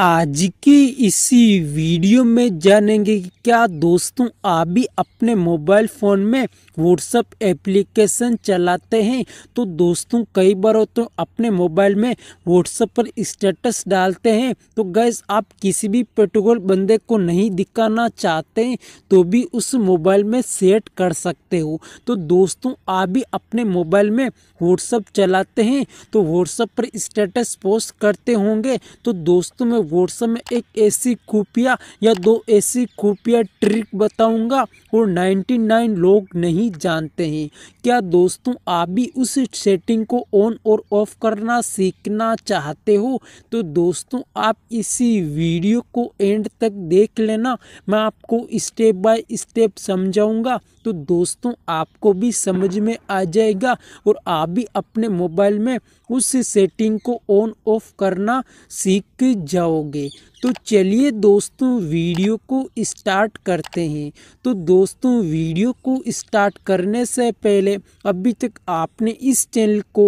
आज की इसी वीडियो में जानेंगे कि क्या दोस्तों आप भी अपने मोबाइल फ़ोन में व्हाट्सअप एप्लीकेशन चलाते हैं तो दोस्तों कई बार हो तो अपने मोबाइल में व्हाट्सअप पर स्टेटस डालते हैं तो गैस आप किसी भी पेट्रोल बंदे को नहीं दिखाना चाहते हैं तो भी उस मोबाइल में सेट कर सकते हो तो दोस्तों आप भी अपने मोबाइल में व्हाट्सअप चलाते हैं तो व्हाट्सअप पर स्टेटस पोस्ट करते होंगे तो दोस्तों में व्हाट्सएप में एक ऐसी खुफिया या दो ऐसी खुफिया ट्रिक बताऊंगा और 99 लोग नहीं जानते हैं क्या दोस्तों आप भी उस सेटिंग को ऑन और ऑफ करना सीखना चाहते हो तो दोस्तों आप इसी वीडियो को एंड तक देख लेना मैं आपको स्टेप बाय स्टेप समझाऊंगा तो दोस्तों आपको भी समझ में आ जाएगा और आप भी अपने मोबाइल में उस सेटिंग को ऑन ऑफ करना सीख जाओ होगे तो चलिए दोस्तों वीडियो को स्टार्ट करते हैं तो दोस्तों वीडियो को स्टार्ट करने से पहले अभी तक आपने इस चैनल को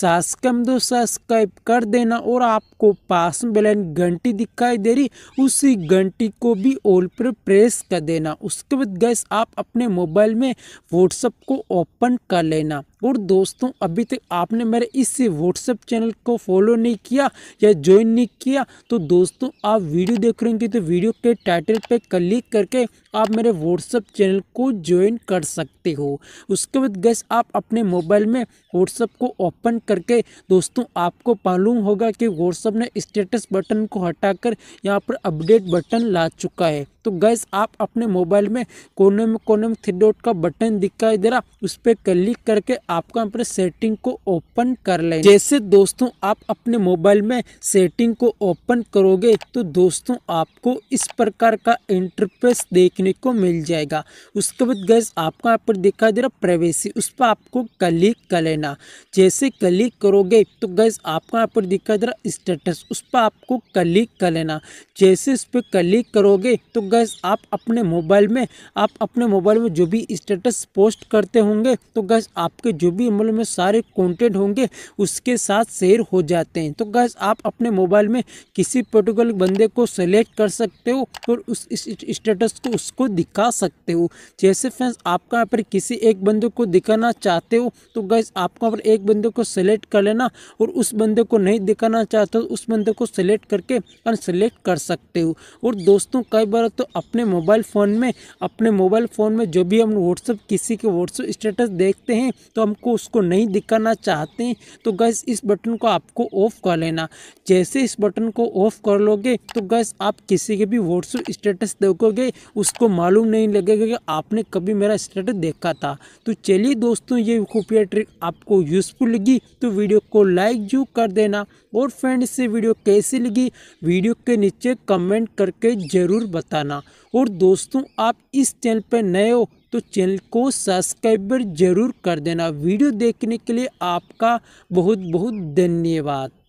सास्कम दो सब्सक्राइब कर देना और आपको पास में बेलन घंटी दिखाई दे रही उसी घंटी को भी ऑल पर प्रेस कर देना उसके बाद गैस आप अपने मोबाइल में व्हाट्सएप को ओपन कर लेना और दोस्तों अभी तक आपने मेरे इस व्हाट्सएप चैनल को फॉलो नहीं किया या ज्वाइन नहीं किया तो दोस्तों आप आप वीडियो देख रहे होंगे तो वीडियो के टाइटल पे क्लिक करके आप मेरे व्हाट्सअप चैनल को ज्वाइन कर सकते हो उसके बाद गैस आप अपने मोबाइल में व्हाट्सअप को ओपन करके दोस्तों आपको मालूम होगा कि व्हाट्सअप ने स्टेटस बटन को हटाकर यहाँ पर अपडेट बटन ला चुका है तो गैस आप अपने मोबाइल में कोने में कोने में थ्री डॉट का बटन दिखाई दे रहा उस पर क्लिक करके आपको यहाँ पर सेटिंग को ओपन कर लें जैसे दोस्तों आप अपने मोबाइल में सेटिंग को ओपन करोगे तो तो दोस्तों आपको इस प्रकार का इंटरप्रेस देखने को मिल जाएगा उसके बाद गैस आपको यहाँ पर दिखाई दे रहा प्राइवेसी उस पर आपको क्लिक कर लेना जैसे क्लिक करोगे तो गैस आपको यहाँ पर दिखाई दे रहा स्टेटस उस पर आपको क्लिक कर लेना जैसे उस पर क्लिक करोगे तो गैस आप अपने मोबाइल में आप अपने मोबाइल में जो भी स्टेटस पोस्ट करते होंगे तो गैस आपके जो भी अमल में सारे कॉन्टेंट होंगे उसके साथ शेयर हो जाते हैं तो गैस आप अपने मोबाइल में किसी पर्टिकुलर बंदे को सेलेक्ट कर सकते हो और उस स्टेटस को उसको दिखा सकते हो जैसे फ्रेंड्स आपका यहाँ पर किसी एक बंदे को दिखाना चाहते हो तो गैस आपका यहाँ पर एक बंदे को सेलेक्ट कर लेना और उस बंदे को नहीं दिखाना चाहते हो उस बंदे को सेलेक्ट करके अनसेलेक्ट कर सकते हो और दोस्तों कई बार तो अपने मोबाइल फ़ोन में अपने मोबाइल फ़ोन में जो भी हम व्हाट्सअप किसी के व्हाट्सअप स्टेटस देखते हैं तो हमको उसको नहीं दिखाना चाहते तो गैस इस बटन को आपको ऑफ़ कर लेना जैसे इस बटन को ऑफ़ कर लोगे तो गैस आप किसी के भी व्हाट्सअप स्टेटस देखोगे उसको मालूम नहीं लगेगा कि आपने कभी मेरा स्टेटस देखा था तो चलिए दोस्तों ये खुफिया ट्रिक आपको यूज़फुल लगी तो वीडियो को लाइक जू कर देना और फ्रेंड्स से वीडियो कैसी लगी वीडियो के नीचे कमेंट करके ज़रूर बताना और दोस्तों आप इस चैनल पर नए हो तो चैनल को सब्सक्राइबर जरूर कर देना वीडियो देखने के लिए आपका बहुत बहुत धन्यवाद